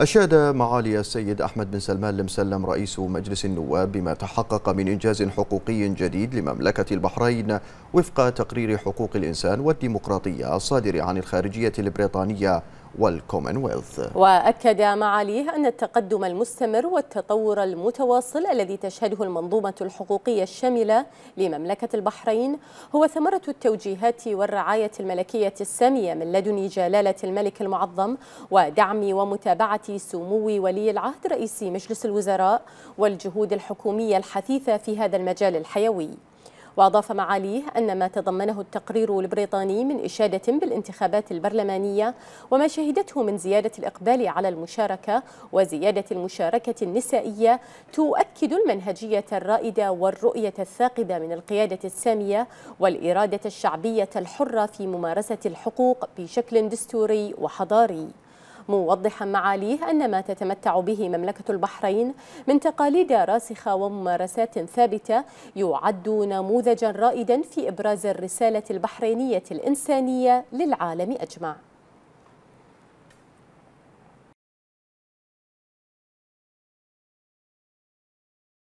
أشاد معالي السيد أحمد بن سلمان المسلم رئيس مجلس النواب بما تحقق من إنجاز حقوقي جديد لمملكة البحرين وفق تقرير حقوق الإنسان والديمقراطية الصادر عن الخارجية البريطانية والكومنولث وأكد معاليه أن التقدم المستمر والتطور المتواصل الذي تشهده المنظومة الحقوقية الشاملة لمملكة البحرين هو ثمرة التوجيهات والرعاية الملكية السامية من لدن جلالة الملك المعظم ودعم ومتابعة سمو ولي العهد رئيس مجلس الوزراء والجهود الحكومية الحثيثة في هذا المجال الحيوي وأضاف معاليه أن ما تضمنه التقرير البريطاني من إشادة بالانتخابات البرلمانية وما شهدته من زيادة الإقبال على المشاركة وزيادة المشاركة النسائية تؤكد المنهجية الرائدة والرؤية الثاقبة من القيادة السامية والإرادة الشعبية الحرة في ممارسة الحقوق بشكل دستوري وحضاري موضحا معاليه أن ما تتمتع به مملكة البحرين من تقاليد راسخة وممارسات ثابتة يعد نموذجا رائدا في إبراز الرسالة البحرينية الإنسانية للعالم أجمع